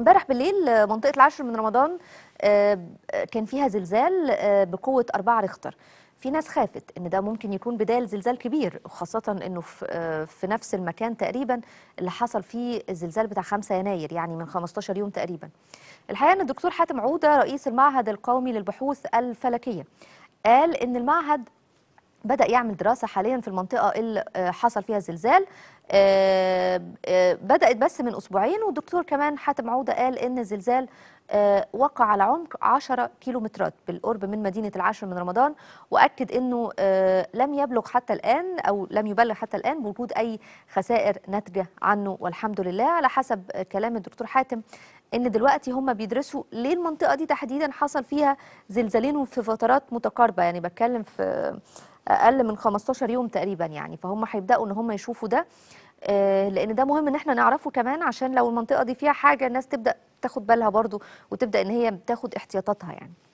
امبارح بالليل منطقه العاشر من رمضان آه، كان فيها زلزال آه، بقوه 4 ريختر في ناس خافت ان ده ممكن يكون بدايه لزلزال كبير خاصه انه آه، في نفس المكان تقريبا اللي حصل فيه الزلزال بتاع 5 يناير يعني من 15 يوم تقريبا الحقيقه ان الدكتور حاتم عوده رئيس المعهد القومي للبحوث الفلكيه قال ان المعهد بدأ يعمل دراسة حاليا في المنطقة اللي آه، حصل فيها الزلزال آه، آه، بدأت بس من أسبوعين والدكتور كمان حاتم عودة قال إن الزلزال وقع على عمق 10 كيلومترات بالقرب من مدينة العاشر من رمضان وأكد أنه لم يبلغ حتى الآن أو لم يبلغ حتى الآن بوجود أي خسائر ناتجة عنه والحمد لله على حسب كلام الدكتور حاتم ان دلوقتي هم بيدرسوا ليه المنطقه دي تحديدا حصل فيها زلزالين في فترات متقاربه يعني بتكلم في اقل من 15 يوم تقريبا يعني فهم هيبداوا ان هم يشوفوا ده آه، لان ده مهم ان احنا نعرفه كمان عشان لو المنطقه دي فيها حاجه الناس تبدا تاخد بالها برضو وتبدا ان هي تاخد احتياطاتها يعني